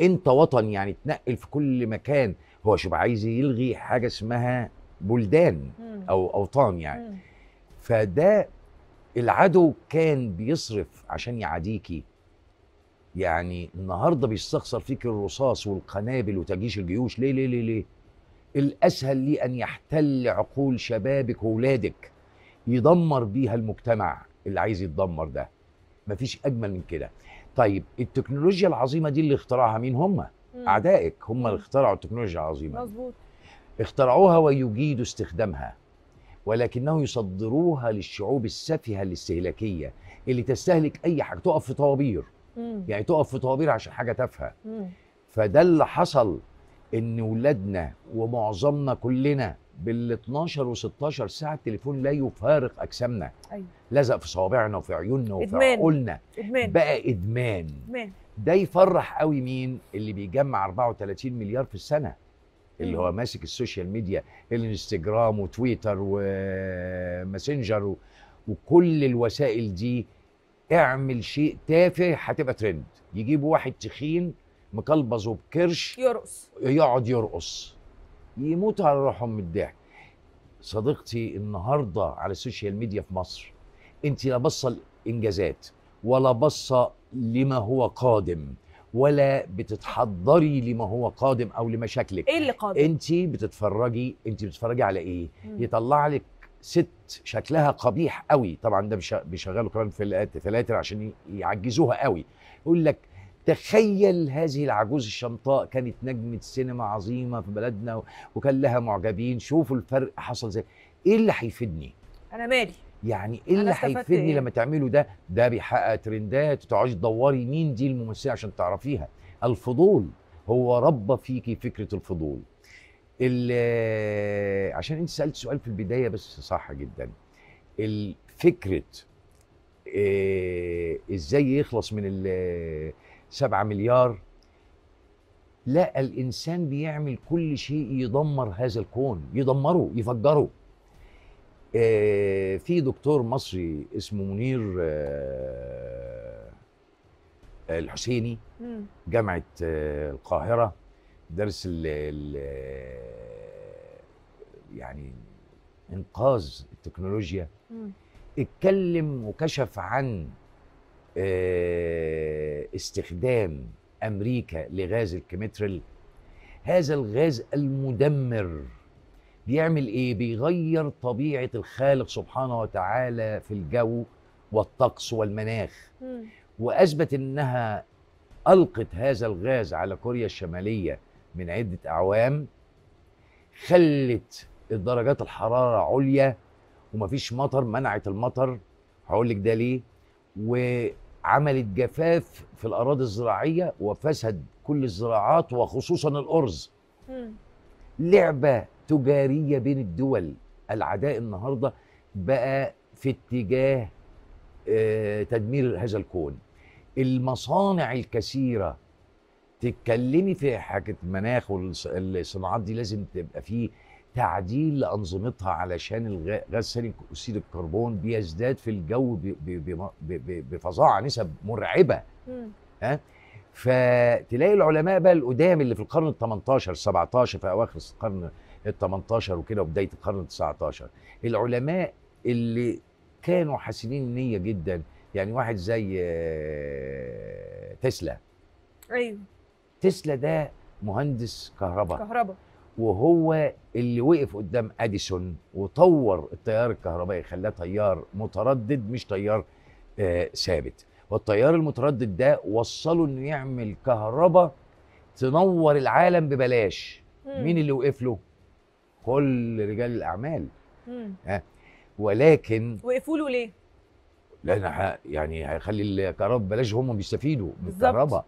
انت وطن يعني تنقل في كل مكان هو شوف عايز يلغي حاجه اسمها بلدان او اوطان يعني فده العدو كان بيصرف عشان يعاديكي يعني النهارده بيستخسر فيك الرصاص والقنابل وتجيش الجيوش ليه ليه ليه ليه الاسهل ليه ان يحتل عقول شبابك وولادك يدمر بيها المجتمع اللي عايز يتدمر ده مفيش اجمل من كده طيب التكنولوجيا العظيمه دي اللي اخترعها مين هم اعدائك هم اللي اخترعوا التكنولوجيا العظيمه مظبوط اخترعوها ويجيدوا استخدامها ولكنه يصدروها للشعوب السفهه الاستهلاكيه اللي تستهلك اي حاجه تقف في طوابير يعني تقف في طوابير عشان حاجه تافهه فده اللي حصل ان ولادنا ومعظمنا كلنا بال 12 و16 ساعه التليفون لا يفارق اجسامنا أيوة. لزق في صوابعنا وفي عيوننا وفي إدمان. عقولنا إدمان. بقى ادمان إدمان. ده يفرح قوي مين اللي بيجمع 34 مليار في السنه اللي أيوة. هو ماسك السوشيال ميديا الانستجرام وتويتر وماسنجر و... وكل الوسائل دي اعمل شيء تافه هتبقى ترند يجيبوا واحد تخين مقلبظ وبكرش يرقص يقعد يرقص يموتوا على روحهم من الضحك صديقتي النهارده على السوشيال ميديا في مصر انت لا باصه الانجازات ولا باصه لما هو قادم ولا بتتحضري لما هو قادم او لمشاكلك ايه اللي قادم انت بتتفرجي انت بتتفرجي على ايه مم. يطلع لك ست شكلها قبيح قوي طبعا ده بيشغلوا كمان في الثلاثه عشان يعجزوها قوي يقول لك تخيل هذه العجوز الشمطاء كانت نجمة سينما عظيمة في بلدنا وكان لها معجبين شوفوا الفرق حصل زي ايه اللي هيفيدني انا مالي يعني ايه اللي هيفيدني إيه؟ لما تعملوا ده ده بيحقق ترندات وتقعدي تدوري مين دي الممثله عشان تعرفيها الفضول هو ربى فيكي فكره الفضول آه، عشان انت سالت سؤال في البدايه بس صح جدا الفكره إيه ازاي يخلص من 7 مليار لا الانسان بيعمل كل شيء يدمر هذا الكون يدمره يفجره آه في دكتور مصري اسمه منير آه الحسيني جامعه آه القاهره درس ال ال يعني انقاذ التكنولوجيا اتكلم وكشف عن آه، استخدام امريكا لغاز الكيمترل هذا الغاز المدمر بيعمل ايه بيغير طبيعه الخالق سبحانه وتعالى في الجو والطقس والمناخ واثبت انها القت هذا الغاز على كوريا الشماليه من عده اعوام خلت الدرجات الحراره عليا ومفيش مطر منعت المطر هقول لك ده ليه عملت جفاف في الاراضي الزراعيه وفسد كل الزراعات وخصوصا الارز م. لعبه تجاريه بين الدول العداء النهارده بقى في اتجاه آه، تدمير هذا الكون المصانع الكثيره تتكلمي في حاجه مناخ والصناعات دي لازم تبقى فيه تعديل لانظمتها علشان الغاز ثاني اكسيد الكربون بيزداد في الجو بفظاعه نسب مرعبه ها فتلاقي العلماء بقى القدام اللي في القرن ال 18 17 في اواخر القرن ال 18 وكده وبدايه القرن ال 19 العلماء اللي كانوا حسنين النيه جدا يعني واحد زي آه، تسلا ايوه تسلا ده مهندس كهرباء كهرباء وهو اللي وقف قدام اديسون وطور التيار الكهربائي خلاه تيار متردد مش تيار آه، ثابت والتيار المتردد ده وصله انه يعمل كهرباء تنور العالم ببلاش مم. مين اللي وقف له كل رجال الاعمال ها ولكن وقفوا له ليه لا يعني هيخلي الكهرباء ببلاش هم بيستفيدوا من الكهرباء